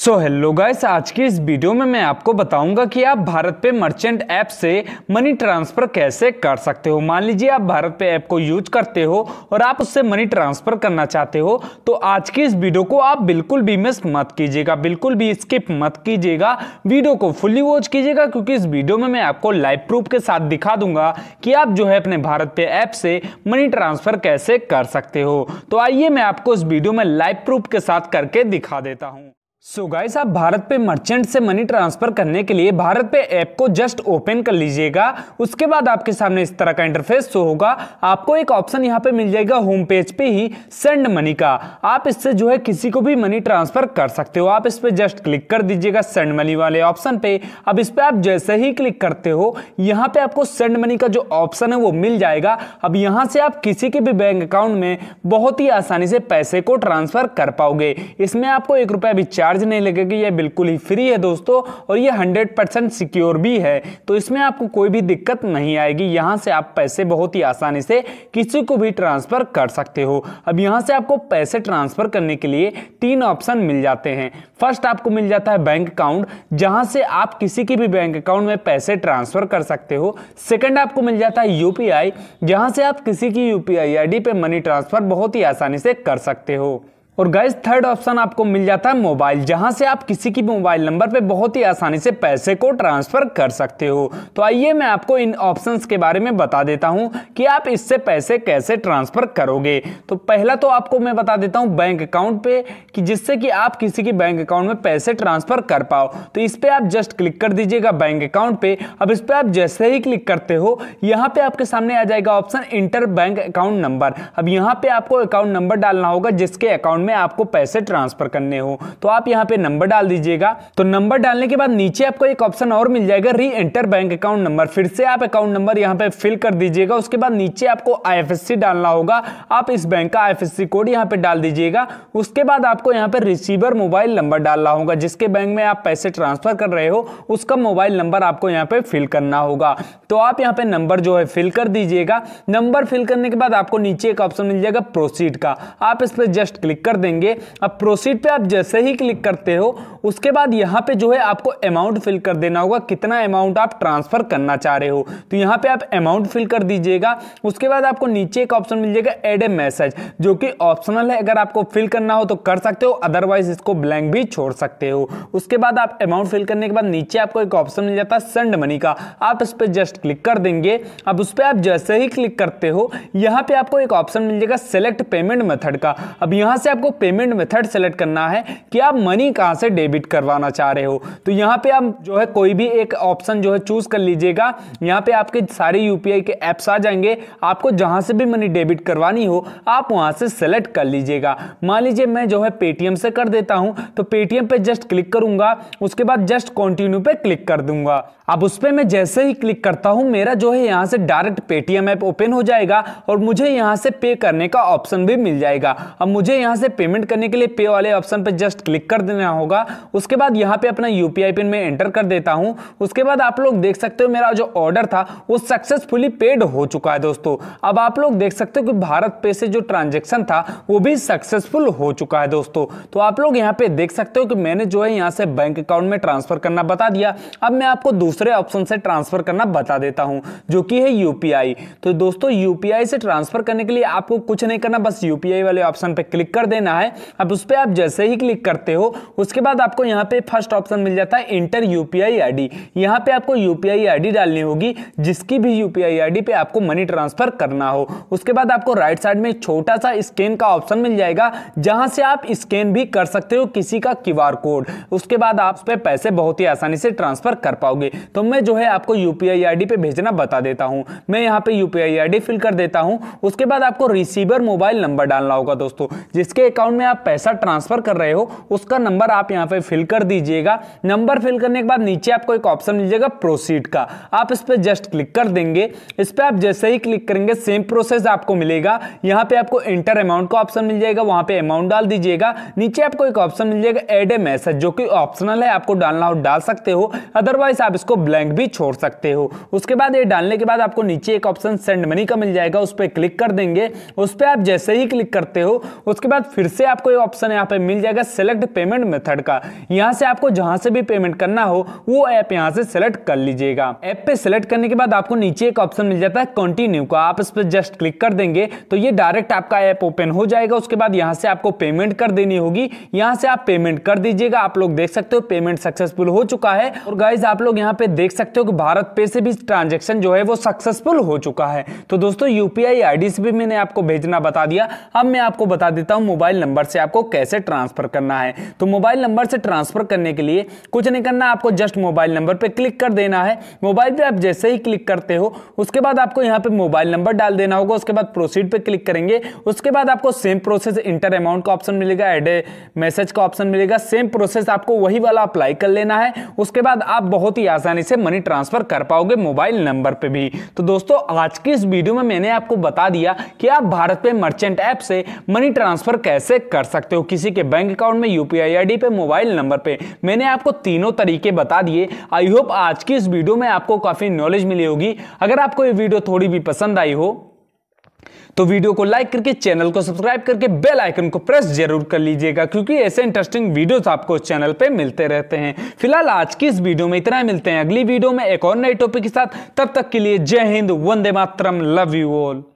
so hello guys आज की इस वीडियो में मैं आपको बताऊंगा कि आप भारत पे मर्चेंट ऐप से मनी ट्रांसफ़र कैसे कर सकते हो मान लीजिए आप भारत पे ऐप को यूज करते हो और आप उससे मनी ट्रांसफ़र करना चाहते हो तो आज की इस वीडियो को आप बिल्कुल भी मिस मत कीजिएगा बिल्कुल भी स्किप मत कीजिएगा वीडियो को फुली वॉच कीजिएगा क्योंकि इस वीडियो में मैं आपको लाइव प्रूफ के साथ दिखा दूंगा कि आप जो है अपने भारत पे ऐप से मनी ट्रांसफ़र कैसे कर सकते हो तो आइए मैं आपको इस वीडियो में लाइव प्रूफ के साथ करके दिखा देता हूँ सो so गाइस आप भारत पे मर्चेंट से मनी ट्रांसफर करने के लिए भारत पे ऐप को जस्ट ओपन कर लीजिएगा उसके बाद आपके सामने इस तरह का इंटरफेस शो होगा आपको एक ऑप्शन यहाँ पे मिल जाएगा होम पेज पे ही सेंड मनी का आप इससे जो है किसी को भी मनी ट्रांसफर कर सकते हो आप इस पर जस्ट क्लिक कर दीजिएगा सेंड मनी वाले ऑप्शन पे अब इस पर आप जैसे ही क्लिक करते हो यहाँ पे आपको सेंड मनी का जो ऑप्शन है वो मिल जाएगा अब यहाँ से आप किसी के भी बैंक अकाउंट में बहुत ही आसानी से पैसे को ट्रांसफर कर पाओगे इसमें आपको एक रुपया भी चार्ज चार्ज नहीं लगेगी ये बिल्कुल ही फ्री है दोस्तों और ये हंड्रेड परसेंट सिक्योर भी है तो इसमें आपको कोई भी दिक्कत नहीं आएगी यहाँ से आप पैसे बहुत ही आसानी से किसी को भी ट्रांसफ़र कर सकते हो अब यहाँ से आपको पैसे ट्रांसफ़र करने के लिए तीन ऑप्शन मिल जाते हैं फर्स्ट आपको मिल जाता है बैंक अकाउंट जहाँ से आप किसी के भी बैंक अकाउंट में पैसे ट्रांसफ़र कर सकते हो सेकेंड आपको मिल जाता है यूपीआई जहां से आप किसी की यूपीआई आईडी पे मनी ट्रांसफ़र बहुत ही आसानी से कर सकते हो और गाइज थर्ड ऑप्शन आपको मिल जाता है मोबाइल जहां से आप किसी की मोबाइल नंबर पर बहुत ही आसानी से पैसे को ट्रांसफर कर सकते हो तो आइए मैं आपको इन ऑप्शन के बारे में बता देता हूँ कि आप इससे पैसे कैसे ट्रांसफर करोगे तो पहला तो आपको मैं बता देता हूँ बैंक अकाउंट पे कि जिससे कि आप किसी की बैंक अकाउंट में पैसे ट्रांसफर कर पाओ तो इस पर आप जस्ट क्लिक कर दीजिएगा बैंक अकाउंट पे अब इस पर आप जैसे ही क्लिक करते हो यहाँ पे आपके सामने आ जाएगा option enter bank account number अब यहाँ पे आपको अकाउंट नंबर डालना होगा जिसके अकाउंट में में आपको पैसे ट्रांसफर करने हो तो आप यहाँ पे नंबर डाल दीजिएगा तो नंबर डालने के बाद नीचे आपको एक ऑप्शन और मिल जाएगा री एंटर बैंक अकाउंट नंबर फिर से आप अकाउंट नंबर यहाँ पे फिल कर दीजिएगा उसके बाद नीचे आपको आई डालना होगा आप इस बैंक का आई कोड यहाँ पे डाल दीजिएगा उसके बाद आपको यहाँ पे रिसीवर मोबाइल नंबर डालना होगा जिसके बैंक में आप पैसे ट्रांसफर कर रहे हो उसका मोबाइल नंबर आपको यहाँ पे फिल करना होगा तो आप यहाँ पे नंबर जो है फिल कर दीजिएगा नंबर फिल करने के बाद आपको नीचे एक ऑप्शन मिल जाएगा प्रोसीड का आप इस पर जस्ट क्लिक कर देंगे अब प्रोसीड पे आप जैसे ही क्लिक करते हो उसके बाद यहाँ पे जो है आपको अमाउंट फिल कर देना होगा कितना अमाउंट आप ट्रांसफ़र करना चाह रहे हो तो यहाँ पे आप अमाउंट फिल कर दीजिएगा उसके बाद आपको नीचे एक ऑप्शन मिल जाएगा एड ए मैसेज जो कि ऑप्शनल है अगर आपको फिल करना हो तो कर सकते हो अदरवाइज इसको ब्लैंक भी छोड़ सकते हो उसके बाद आप अमाउंट फिल करने के बाद नीचे आपको एक ऑप्शन मिल जाता है सेंड मनी का आप इस पर जस्ट क्लिक कर देंगे अब उस पर आप जैसे ही क्लिक करते हो यहाँ पे आपको एक ऑप्शन मिल जाएगा सेलेक्ट पेमेंट मेथड का अब यहाँ से आप आपको पेमेंट मेथड सेलेक्ट करना है कि आप मनी कहाँ से डेबिट करवाना चाह रहे हो तो यहाँ पे आप जो है कोई भी एक ऑप्शन जो है चूज कर लीजिएगा यहाँ पे आपके सारे यूपीआई के ऐप्स आ जाएंगे आपको जहाँ से भी मनी डेबिट करवानी हो आप वहाँ से सेलेक्ट कर लीजिएगा मान लीजिए मैं जो है पेटीएम से कर देता हूँ तो पेटीएम पे जस्ट क्लिक करूंगा उसके बाद जस्ट कॉन्टिन्यू पे क्लिक कर दूंगा अब उस पर मैं जैसे ही क्लिक करता हूँ मेरा जो है यहाँ से डायरेक्ट पेटीएम ऐप ओपन हो जाएगा और मुझे यहाँ से पे करने का ऑप्शन भी मिल जाएगा अब मुझे यहाँ से पेमेंट करने के लिए पे वाले ऑप्शन पर जस्ट क्लिक कर देना होगा उसके बाद यहाँ पे अपना यू पिन में एंटर कर देता हूँ उसके बाद आप लोग देख सकते हो मेरा जो ऑर्डर था वो सक्सेसफुली पेड हो चुका है दोस्तों अब आप लोग देख सकते हो कि भारत पे से जो ट्रांजेक्शन था वो भी सक्सेसफुल हो चुका है दोस्तों तो आप लोग यहाँ पे देख सकते हो कि मैंने जो है यहाँ से बैंक अकाउंट में ट्रांसफर करना बता दिया अब मैं आपको दूसरा दूसरे ऑप्शन से ट्रांसफर करना बता देता हूं जो कि है यूपीआई तो दोस्तों यूपीआई से ट्रांसफर करने के लिए आपको कुछ नहीं करना बस यूपीआई वाले ऑप्शन पर क्लिक कर देना है अब उस पर आप जैसे ही क्लिक करते हो उसके बाद आपको यहाँ पे फर्स्ट ऑप्शन मिल जाता है इंटर यूपीआई आईडी यहाँ पे आपको यूपीआई आईडी डालनी होगी जिसकी भी यूपीआई आईडी पे आपको मनी ट्रांसफर करना हो उसके बाद आपको राइट साइड में छोटा सा स्कैन का ऑप्शन मिल जाएगा जहां से आप स्कैन भी कर सकते हो किसी का क्यूआर कोड उसके बाद आप पे पैसे बहुत ही आसानी से ट्रांसफर कर पाओगे तो मैं जो है आपको यू पी आई पे भेजना बता देता हूँ मैं यहाँ पे यू पी फिल कर देता हूँ उसके बाद आपको रिसीवर मोबाइल नंबर डालना होगा दोस्तों जिसके अकाउंट में आप पैसा ट्रांसफर कर रहे हो उसका नंबर आप यहाँ पे फिल कर दीजिएगा नंबर फिल करने के बाद नीचे आपको एक ऑप्शन मिल जाएगा प्रोसीड का आप इस पर जस्ट क्लिक कर देंगे इस पर आप जैसे ही क्लिक करेंगे सेम प्रोसेस आपको मिलेगा यहाँ पे आपको इंटर अमाउंट का ऑप्शन मिल जाएगा वहाँ पे अमाउंट डाल दीजिएगा नीचे आपको एक ऑप्शन मिल जाएगा एड ए मैसेज जो कि ऑप्शनल है आपको डालना हो डाल सकते हो अदरवाइज आप इसको इसको ब्लैंक भी छोड़ सकते हो उसके बाद ये डालने के बाद आपको नीचे एक ऑप्शन सेंड मनी का मिल जाएगा उस पर क्लिक कर देंगे उस पर आप जैसे ही क्लिक करते हो उसके बाद फिर से आपको ये ऑप्शन यहाँ पे मिल जाएगा सेलेक्ट पेमेंट मेथड का यहाँ से आपको जहाँ से भी पेमेंट करना हो वो ऐप यहाँ से सेलेक्ट कर लीजिएगा ऐप पे सेलेक्ट करने के बाद आपको नीचे एक ऑप्शन मिल जाता है कंटिन्यू का आप इस पर जस्ट क्लिक कर देंगे तो ये डायरेक्ट आपका ऐप ओपन हो जाएगा उसके बाद यहाँ से आपको पेमेंट कर देनी होगी यहाँ से आप पेमेंट कर दीजिएगा आप लोग देख सकते हो पेमेंट सक्सेसफुल हो चुका है और गाइज आप लोग यहाँ पे देख सकते हो कि भारत पे से भी ट्रांजेक्शन जो है वो सक्सेसफुल हो चुका है तो दोस्तों यूपीआई आईडी से भी मैंने आपको भेजना बता दिया अब मैं आपको बता देता हूं मोबाइल नंबर से आपको कैसे ट्रांसफर करना है तो मोबाइल नंबर से ट्रांसफर करने के लिए कुछ नहीं करना आपको जस्ट मोबाइल नंबर पर क्लिक कर देना है मोबाइल पर आप जैसे ही क्लिक करते हो उसके बाद आपको यहाँ पे मोबाइल नंबर डाल देना होगा उसके बाद प्रोसीड पर क्लिक करेंगे उसके बाद आपको सेम प्रोसेस इंटर अमाउंट का ऑप्शन मिलेगा एड मैसेज का ऑप्शन मिलेगा सेम प्रोसेस आपको वही वाला अप्लाई कर लेना है उसके बाद आप बहुत ही आसान आसानी से मनी ट्रांसफर कर पाओगे मोबाइल नंबर पे भी तो दोस्तों आज की इस वीडियो में मैंने आपको बता दिया कि आप भारत पे मर्चेंट ऐप से मनी ट्रांसफर कैसे कर सकते हो किसी के बैंक अकाउंट में यूपीआई आईडी पे मोबाइल नंबर पे मैंने आपको तीनों तरीके बता दिए आई होप आज की इस वीडियो में आपको काफी नॉलेज मिली होगी अगर आपको ये वीडियो थोड़ी भी पसंद आई हो तो वीडियो को लाइक करके चैनल को सब्सक्राइब करके बेल आइकन को प्रेस जरूर कर लीजिएगा क्योंकि ऐसे इंटरेस्टिंग वीडियोस आपको इस चैनल पे मिलते रहते हैं फिलहाल आज की इस वीडियो में इतना ही मिलते हैं अगली वीडियो में एक और नए टॉपिक के साथ तब तक के लिए जय हिंद वंदे मातरम लव यू ऑल